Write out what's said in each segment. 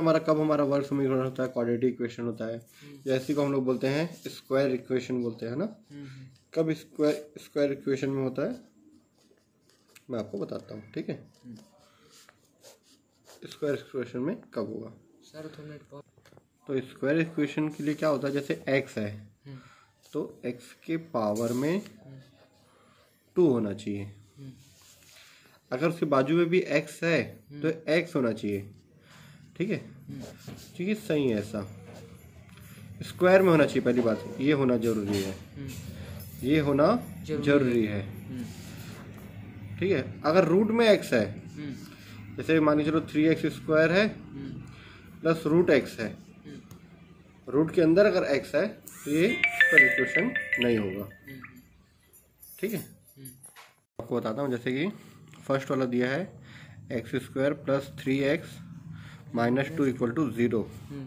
हमारा कब हमारा वर्ग समीकरण होता है क्वाड्रेटिक इक्वेशन होता है हम्म। या इसी को हम लोग बोलते हैं स्क्वायर इक्वेशन बोलते हैं ना हम्म, हम्म। कब स्क्वायर स्क्वायर इक्वेशन में होता है मैं आपको बताता हूँ ठीक है स्क्वायर इक्वेशन में कब होगा सर तो स्क्वायर इक्वेशन तो के लिए क्या होता है जैसे एक्स है तो एक्स के पावर में टू होना चाहिए अगर उसके बाजू में भी एक्स है तो एक्स होना चाहिए ठीक है ठीक है सही है ऐसा स्क्वायर में होना चाहिए पहली बात ये होना जरूरी है ये होना जरूरी, है ठीक है अगर रूट में एक्स है जैसे मान के चलो थ्री एक्स स्क्वायर है प्लस रूट एक्स है रूट के अंदर अगर एक्स है तो ये इक्वेशन नहीं होगा ठीक है आपको बताता हूँ जैसे कि फर्स्ट वाला दिया है x square plus three x minus two equal to zero hmm.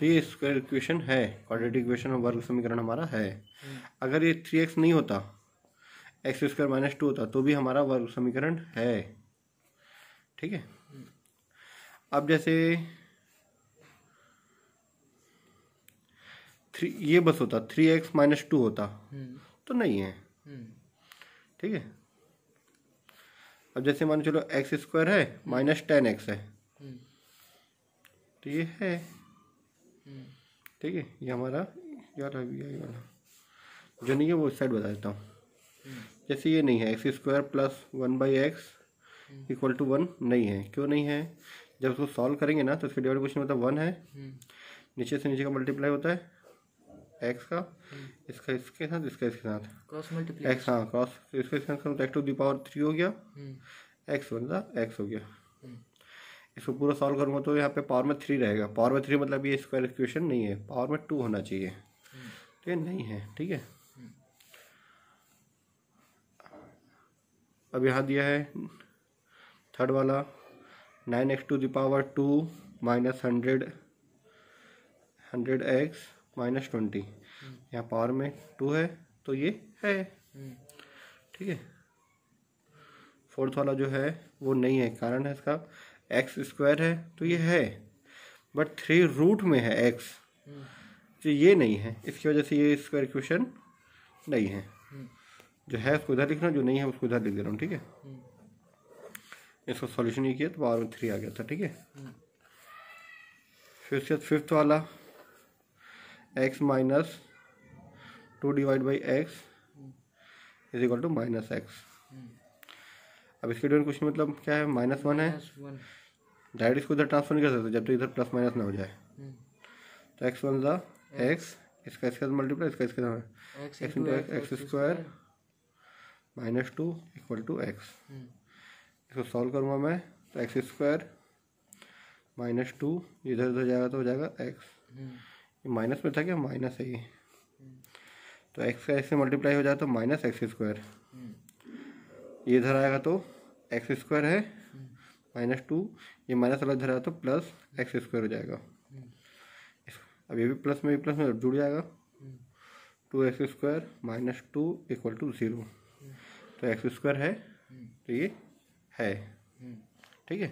तो ये स्क्वायर इक्वेशन है क्वाड्रेटिक इक्वेशन और वर्ग समीकरण हमारा है हम्म। अगर ये थ्री एक्स नहीं होता एक्स स्क्वायर माइनस टू होता तो भी हमारा वर्ग समीकरण है ठीक है अब जैसे थ्री ये बस होता थ्री एक्स माइनस टू होता हम्म। तो नहीं है ठीक है अब जैसे मान चलो एक्स स्क्वायर है माइनस टेन एक्स है तो ये है हम्म। ठीक है ये हमारा यार अभी आई वाला जो नहीं है वो साइड बता देता हूँ हम्म। जैसे ये नहीं है x square plus one by x equal to one नहीं है क्यों नहीं है जब उसको सॉल्व करेंगे ना तो उसके डिवाइड क्वेश्चन होता है वन है हम्म। नीचे से नीचे का मल्टीप्लाई होता है एक्स का इसका इसके साथ इसका इसके साथ क्रॉस मल्टीप्लाई एक्स हाँ क्रॉस इसके साथ x to the power three हो गया एक्स बनता एक्स हो गया इसको पूरा सॉल्व करूँगा तो यहाँ पे पावर में थ्री रहेगा पावर में थ्री मतलब ये स्क्वायर इक्वेशन नहीं है पावर में टू होना चाहिए ठीक तो है नहीं है ठीक है अब यहाँ दिया है थर्ड वाला nine x to the power two minus hundred hundred x minus twenty यहाँ पावर में टू है तो ये है ठीक है फोर्थ वाला जो है वो नहीं है कारण है इसका एक्स स्क्वायर है तो ये है बट थ्री रूट में है एक्स तो ये नहीं है इसकी वजह से ये स्क्वायर क्वेश्चन नहीं है जो है उसको उधर लिख रहा हूँ जो नहीं है उसको उधर लिख दे रहा हूँ ठीक है इसको सॉल्यूशन नहीं किया तो बार में थ्री आ गया था ठीक है फिर उसके बाद फिफ्थ वाला x minus two divide by x is equal to minus x अब इसके डिफरेंट क्वेश्चन मतलब क्या है माइनस वन है डायरेक्ट इसको इधर ट्रांसफर नहीं कर सकते जब तक तो इधर प्लस माइनस ना हो जाए हम्म। तो एक्स वन ज़ा एक्स इसका इसका मल्टीप्लाई इसका इसका x into x square minus two equal to x इसको सॉल्व करूँगा मैं तो एक्स स्क्वायर माइनस टू इधर उधर जाएगा तो हो जाएगा एक्स हम्म। ये माइनस में था क्या माइनस है ये हम्म। तो एक्स का एक्स से मल्टीप्लाई हो जाए तो माइनस एक्स स्क्वायर ये इधर आएगा तो एक्स स्क्वायर है माइनस टू ये माइनस वाला धरा तो प्लस एक्स स्क्वायर हो जाएगा अब ये भी प्लस में भी प्लस में जुड़ जाएगा two x square minus two equal to zero तो एक्स स्क्वायर है तो ये है ठीक है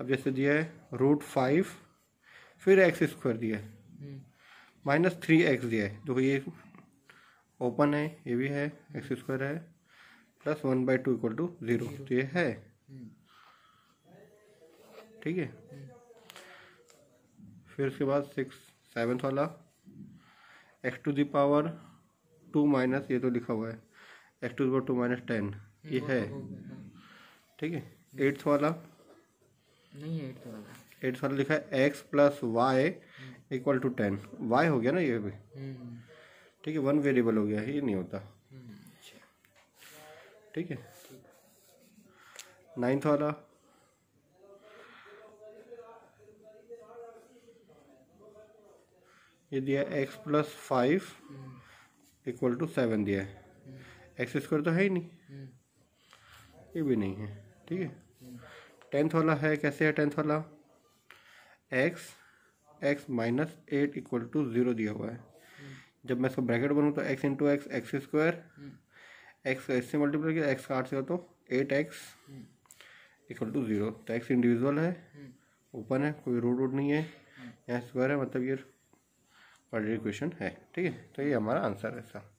अब जैसे दिया है रूट फाइव फिर एक्स स्क्वायर दिया है माइनस थ्री एक्स दिया है देखो ये ओपन है ये भी है एक्स स्क्वायर है plus one by two equal to zero तो ये है हम्म। ठीक है फिर उसके बाद सिक्स सेवन्थ वाला x to the power two minus ये तो लिखा हुआ है x to the power two minus ten ये है ठीक है एट्थ वाला नहीं एट्थ वाला एट्थ वाला लिखा है x plus y equal to ten y हो गया ना ये भी हम्म। ठीक है वन वेरिएबल हो गया ये नहीं होता ठीक है नाइन्थ वाला ये दिया x plus five equal to seven दिया है एक्स स्क्वायर तो है ही नहीं ये भी नहीं है ठीक है टेंथ वाला है कैसे है टेंथ वाला x x minus eight equal to zero दिया हुआ है जब मैं इसको ब्रैकेट बनूँ तो x into x x square x का इससे मल्टीप्लाई किया एक्स का आठ से तो eight x equal to zero तो एक्स इंडिविजुअल है ओपन है कोई रूट रूट नहीं है यहाँ स्क्वायर है मतलब ये क्वाड्रेटिक इक्वेशन है ठीक है तो ये हमारा आंसर है सर